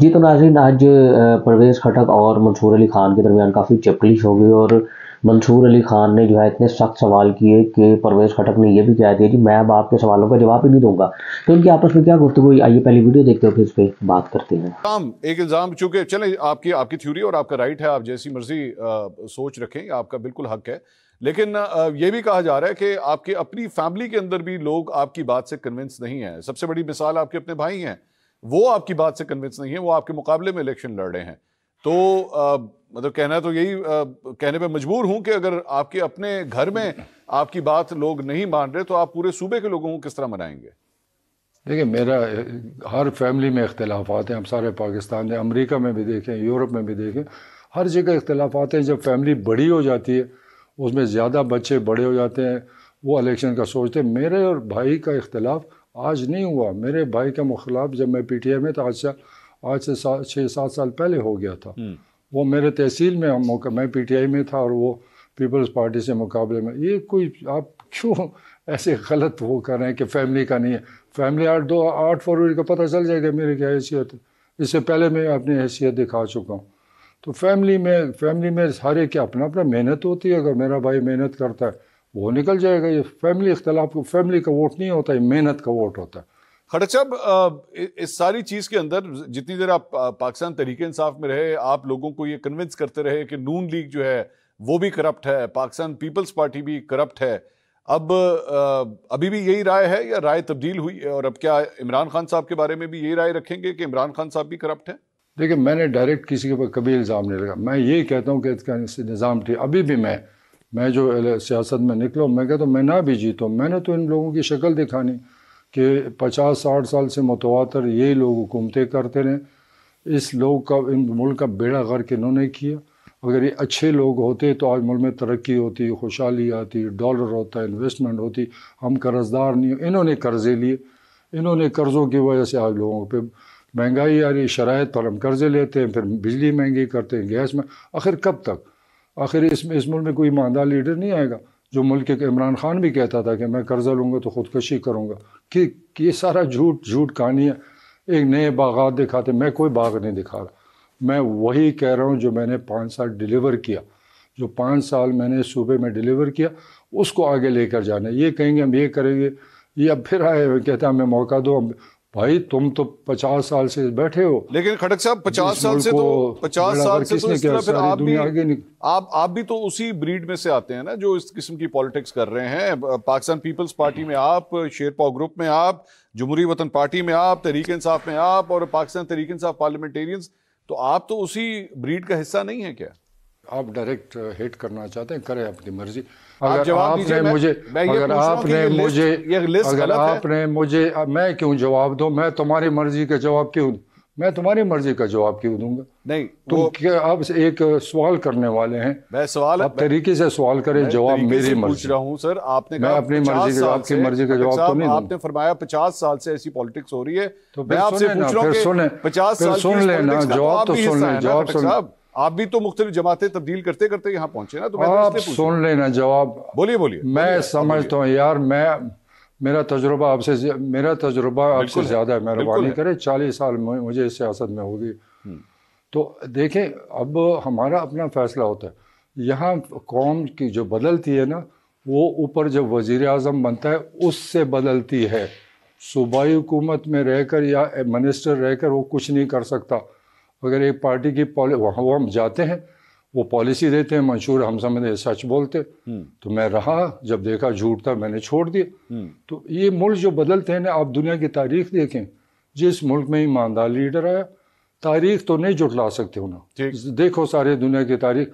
जी तो नाजरीन आज परवेज़ खटक और मंसूर अली ख़ान के दरमियान काफ़ी चपलिश हो गई और मंसूर अली ख़ान ने जो है इतने सख्त सवाल किए कि परवेज़ खटक ने यह भी कह दिया कि मैं अब आपके सवालों का जवाब ही नहीं दूंगा तो उनकी आपस में क्या गुफ्तु हुई आइए पहली वीडियो देखते हो फिर इस पर बात करते हैं काम एक इल्ज़ाम चूँकि चले आपकी आपकी थ्योरी और आपका राइट है आप जैसी मर्जी सोच रखें आपका बिल्कुल हक है लेकिन ये भी कहा जा रहा है कि आपके अपनी फैमिली के अंदर भी लोग आपकी बात से कन्विंस नहीं है सबसे बड़ी मिसाल आपके अपने भाई हैं वो आपकी बात से कन्विंस नहीं है वो आपके मुकाबले में इलेक्शन लड़ रहे हैं तो आ, मतलब कहना तो यही आ, कहने पे मजबूर हूं कि अगर आपके अपने घर में आपकी बात लोग नहीं मान रहे तो आप पूरे सूबे के लोगों को किस तरह मनाएंगे देखिए मेरा हर फैमिली में इख्तलाफात हैं हम सारे पाकिस्तान में अमेरिका में भी देखें यूरोप में भी देखें हर जगह इख्तलाफात हैं जब फैमिली बड़ी हो जाती है उसमें ज़्यादा बच्चे बड़े हो जाते हैं वो इलेक्शन का सोचते हैं मेरे और भाई का इख्तलाफ आज नहीं हुआ मेरे भाई का मुखलाफ जब मैं पी में था आज से आज से सा, छः सात साल पहले हो गया था हम्म। वो मेरे तहसील में मैं पी में था और वो पीपल्स पार्टी से मुकाबले में ये कोई आप क्यों ऐसे गलत वो कर रहे हैं कि फैमिली का नहीं है फैमिली आठ दो आठ फरवरी का पता चल जाएगा मेरी क्या हैसियत है इससे पहले मैं अपनी हैसियत दिखा चुका हूँ तो फैमिली में फैमिली में हर एक अपना अपना मेहनत होती है अगर मेरा भाई मेहनत करता है वो निकल जाएगा ये फैमिली इख्तलाफ को फैमिली का वोट नहीं होता है मेहनत का वोट होता है खड़क साहब इस सारी चीज़ के अंदर जितनी देर आप पाकिस्तान तरीके इंसाफ में रहे आप लोगों को ये कन्विंस करते रहे कि नून लीग जो है वो भी करप्ट है पाकिस्तान पीपल्स पार्टी भी करप्ट है अब अभी भी यही राय है या राय तब्दील हुई है और अब क्या इमरान खान साहब के बारे में भी यही राय रखेंगे कि इमरान खान साहब भी करप्ट है देखिए मैंने डायरेक्ट किसी के ऊपर कभी इल्ज़ाम नहीं लगा मैं यही कहता हूँ कि इसका निज़ाम ठीक अभी भी मैं मैं जो सियासत में निकला मैं कहता तो मैं ना भी जीता मैंने तो इन लोगों की शक्ल दिखानी कि पचास साठ साल से मतवातर यही लोग हुकूमतें करते रहे इस लोग का इन मुल्क का बेड़ा गर्क इन्होंने किया अगर ये अच्छे लोग होते तो आज मुल्क में तरक्की होती खुशहाली आती डॉलर होता इन्वेस्टमेंट होती हम कर्जदार नहीं इन्होंने कर्जे लिए इन्होंने कर्ज़ों की वजह से आज लोगों पर महंगाई आ रही शराय पर हम कर्जे लेते हैं फिर बिजली महंगी करते हैं गैस में आखिर कब तक आखिर इस इस मुल्क में कोई ईमानदार लीडर नहीं आएगा जो मुल्क के इमरान खान भी कहता था कि मैं कर्ज़ा लूँगा तो ख़ुदकशी करूँगा कि ये सारा झूठ झूठ कहानी है एक नए बागात दिखाते मैं कोई बाग नहीं दिखा रहा मैं वही कह रहा हूँ जो मैंने पाँच साल डिलीवर किया जो पाँच साल मैंने सूबे में डिलीवर किया उसको आगे लेकर जाना ये कहेंगे हम ये करेंगे ये अब फिर आए कहते हैं हमें मौका दो हम भाई तुम तो पचास साल से बैठे हो लेकिन खड़क साहब पचास साल से तो पचास साल से तो इस तरह फिर आप भी आप आप भी तो उसी ब्रीड में से आते हैं ना जो इस किस्म की पॉलिटिक्स कर रहे हैं पाकिस्तान पीपल्स पार्टी में आप शेरपा ग्रुप में आप जमहूरी वतन पार्टी में आप तहरीक इंसाफ में आप और पाकिस्तान तहरीक इंसाफ पार्लियामेंटेरियंस तो आप तो उसी ब्रीड का हिस्सा नहीं है क्या आप डायरेक्ट हेट uh, करना चाहते हैं करें अपनी मर्जी आप जवाब आपने मैं, मुझे मैं अगर आपने मुझे अगर आपने मुझे मैं क्यों जवाब दूं मैं तुम्हारी मर्जी का जवाब क्यों मैं तुम्हारी मर्जी का जवाब क्यों दूंगा नहीं तो क्या आप एक सवाल करने वाले हैं मैं सवाल आप तरीके से सवाल करें जवाब मेरी मर्जी पूछ रहा हूं सर आपने मैं अपनी मर्जी का आपकी मर्जी का अच्छा, जवाब तो नहीं आपने फरमाया पचास साल से ऐसी पॉलिटिक्स हो रही है तो मैं आपसे पूछ रहा हूं पचास साल सुन लेना तो जवाब तो सुन लें जवाब सुन आप भी तो मुख्तलि जमातें तब्दील करते करते यहाँ पहुंचे ना तो मैं आप सुन लेना जवाब बोलिए बोलिए मैं समझता हूँ यार मैं मेरा तजुर्बा आपसे मेरा तजुर्बा आपसे ज़्यादा है मेहरबानी करे चालीस साल मुझे सियासत में होगी हम्म। तो देखें अब हमारा अपना फैसला होता है यहाँ कौम की जो बदलती है ना वो ऊपर जब वजीर अजम बनता है उससे बदलती है सूबाई हुकूमत में रहकर या मिनिस्टर रहकर वो कुछ नहीं कर सकता वगैरह एक पार्टी की वहाँ वो हम जाते हैं वो पॉलिसी देते हैं मंशूर हम समझते सच बोलते हम्म। तो मैं रहा जब देखा झूठ था मैंने छोड़ दिया हम्म। तो ये मुल्क जो बदलते हैं ना आप दुनिया की तारीख देखें जिस मुल्क में ईमानदार लीडर आया तारीख तो नहीं जुटला सकते उन्हें देखो सारे दुनिया की तारीख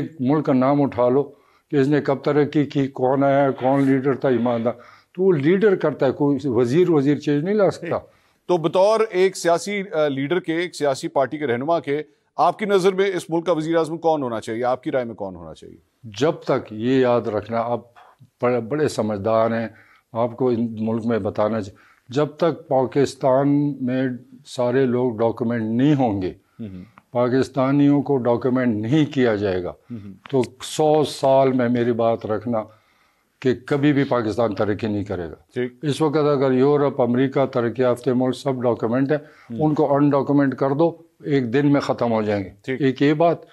एक मुल्क का नाम उठा लो कि इसने कब तरक्की की कौन आया कौन लीडर था ईमानदार तो वो लीडर करता है कोई वजीर वजीर चेंज नहीं ला सकता तो बतौर एक सियासी लीडर के एक सियासी पार्टी के रहनुमा के आपकी नज़र में इस मुल्क का वजी अजम कौन होना चाहिए आपकी राय में कौन होना चाहिए जब तक ये याद रखना आप बड़े बड़े समझदार हैं आपको इन मुल्क में बताना चाहिए जब तक पाकिस्तान में सारे लोग डॉक्यूमेंट नहीं होंगे हम्म, हम्म। पाकिस्तानियों को डॉक्यूमेंट नहीं किया जाएगा हम्म, तो सौ साल में मेरी बात रखना कि कभी भी पाकिस्तान तरक्की नहीं करेगा इस वक्त अगर यूरोप अमेरिका तरक्की याफ्ते मुल्क सब डॉक्यूमेंट हैं हम्म। उनको अनडॉक्यूमेंट कर दो एक दिन में ख़त्म हो जाएंगे एक ये बात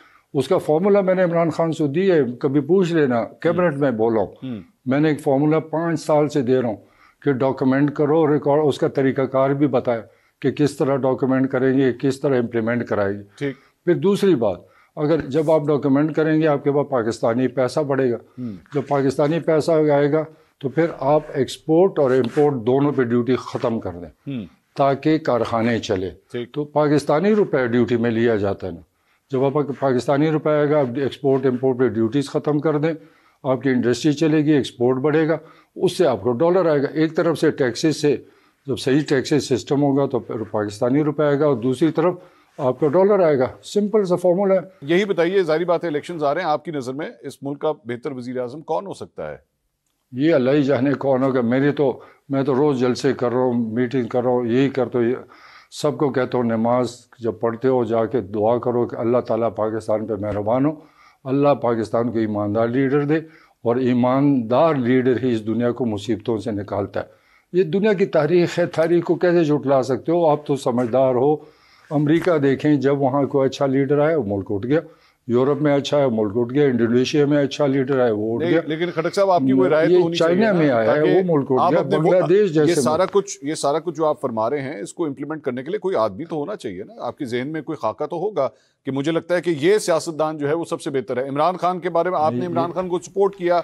उसका फार्मूला मैंने इमरान खान से दी है कभी पूछ लेना कैबिनेट हम्म। में बोला हूँ हम्म। मैंने एक फार्मूला पाँच साल से दे रहा हूँ कि डॉक्यूमेंट करो रिकॉर्ड उसका तरीकाकार भी बताए कि किस तरह डॉक्यूमेंट करेंगे किस तरह इम्प्लीमेंट कराएंगे फिर दूसरी बात अगर जब आप डॉक्यूमेंट करेंगे आपके पास पाकिस्तानी पैसा बढ़ेगा हम्म। जब पाकिस्तानी पैसा आएगा तो फिर आप एक्सपोर्ट और इम्पोर्ट दोनों पे ड्यूटी ख़त्म कर दें हम्म। ताकि कारखाने चले तो पाकिस्तानी रुपया ड्यूटी में लिया जाता है ना जब आप पाकिस्तानी रुपया आएगा आप एक्सपोर्ट इम्पोर्ट पे ड्यूटीज़ ख़त्म कर दें आपकी इंडस्ट्री चलेगी एक्सपोर्ट बढ़ेगा उससे आपको डॉलर आएगा एक तरफ से टैक्सेस से जब सही टैक्सेस सिस्टम होगा तो पाकिस्तानी रुपया आएगा और दूसरी तरफ आपका डॉलर आएगा सिंपल सा फॉर्मूला है यही बताइए जारी बात है इलेक्शन आ रहे हैं आपकी नज़र में इस मुल्क का बेहतर वजीर अजम कौन हो सकता है ये अल्लाह ही जाने कौन होगा मेरी तो मैं तो रोज़ जलसे कर रहा हूँ मीटिंग कर रहा हूँ यही कर तो सबको कहता हूँ नमाज जब पढ़ते हो जाके दुआ करो कि अल्लाह ताला पाकिस्तान पे मेहरबान हो अल्लाह पाकिस्तान को ईमानदार लीडर दे और ईमानदार लीडर ही इस दुनिया को मुसीबतों से निकालता है ये दुनिया की तारीख है तारीख को कैसे ला सकते हो आप तो समझदार हो अमेरिका देखें जब वहाँ कोई अच्छा लीडर आया वो मुल्क उठ गया यूरोप में अच्छा है मुल्क उठ गया इंडोनेशिया में अच्छा लीडर है वो उठ गया लेकिन खटक साहब आपकी कोई राय तो चाइना में आया है वो मुल्क उठ गया बांग्लादेश जैसे ये सारा कुछ ये सारा कुछ जो आप फरमा रहे हैं इसको इम्प्लीमेंट करने के लिए कोई आदमी तो होना चाहिए ना आपके जहन में कोई खाका तो होगा कि मुझे लगता है कि ये सियासतदान जो है वो सबसे बेहतर है इमरान खान के बारे में आपने इमरान खान को सपोर्ट किया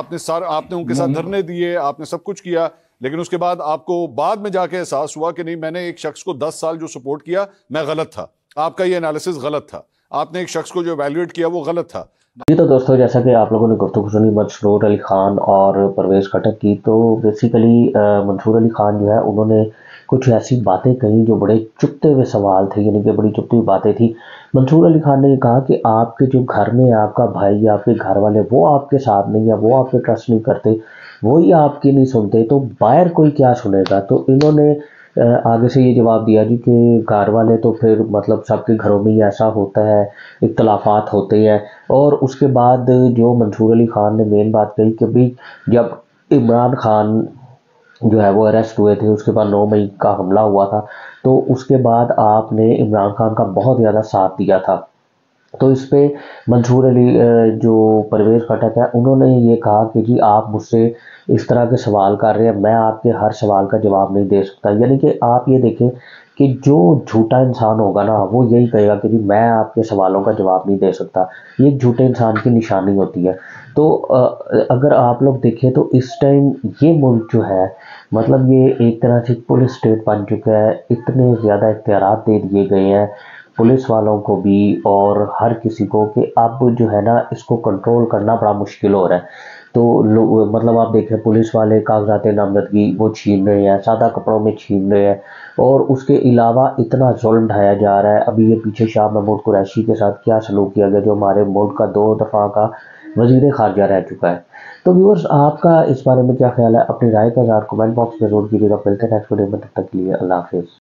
आपने सारा आपने उनके साथ धरने दिए आपने सब कुछ किया लेकिन उसके बाद आपको बाद में जाके एहसास हुआ कि नहीं मैंने एक शख्स को दस साल जो सपोर्ट किया मैं गलत था आपका ये एनालिसिस गलत था आपने एक शख्स को जो एवेल्युएट किया वो गलत था जी तो दोस्तों जैसा कि आप लोगों ने गुफ्तु सुनी मंसूर अली खान और परवेज खटक की तो बेसिकली मंसूर अली खान जो है उन्होंने कुछ ऐसी बातें कही जो बड़े चुपते हुए सवाल थे यानी कि बड़ी चुपती हुई बातें थी मंसूर अली खान ने कहा कि आपके जो घर में आपका भाई या आपके घर वाले वो आपके साथ नहीं है वो आप ट्रस्ट नहीं करते वही आपकी नहीं सुनते तो बायर कोई क्या सुनेगा तो इन्होंने आगे से ये जवाब दिया जी कि घर वाले तो फिर मतलब सबके घरों में ही ऐसा होता है इख्तलाफात होते हैं और उसके बाद जो मंसूर अली ख़ान ने मेन बात कही कि भाई जब इमरान खान जो है वो अरेस्ट हुए थे उसके बाद नौ मई का हमला हुआ था तो उसके बाद आपने इमरान खान का बहुत ज़्यादा साथ दिया था तो इस पर मंसूर अली जो परवेज़ खटक है उन्होंने ये कहा कि जी आप मुझसे इस तरह के सवाल कर रहे हैं मैं आपके हर सवाल का जवाब नहीं दे सकता यानी कि आप ये देखें कि जो झूठा इंसान होगा ना वो यही कहेगा कि जी मैं आपके सवालों का जवाब नहीं दे सकता ये झूठे इंसान की निशानी होती है तो अगर आप लोग देखें तो इस टाइम ये मुल्क जो है मतलब ये एक तरह से पुलिस स्टेट बन चुका है इतने ज़्यादा इख्तियार दे दिए गए हैं पुलिस वालों को भी और हर किसी को कि अब जो है ना इसको कंट्रोल करना बड़ा मुश्किल हो रहा है तो मतलब आप देख रहे हैं पुलिस वाले कागजात नामजदगी वो छीन रहे हैं सादा कपड़ों में छीन रहे हैं और उसके अलावा इतना जुल्म ढाया जा रहा है अभी ये पीछे शाह महमूद कुरैशी के साथ क्या सलूक किया गया जो हमारे मुल्क का दो दफ़ा का वजीर खारजा रह चुका है तो व्यूअर्स आपका इस बारे में क्या ख्याल है अपनी राय का इजहार कमेंट बॉक्स में जरूर कीजिएगा मिलते हैं नेक्स्ट वीडियो में तब तक के लिए अल्लाह हाफिज़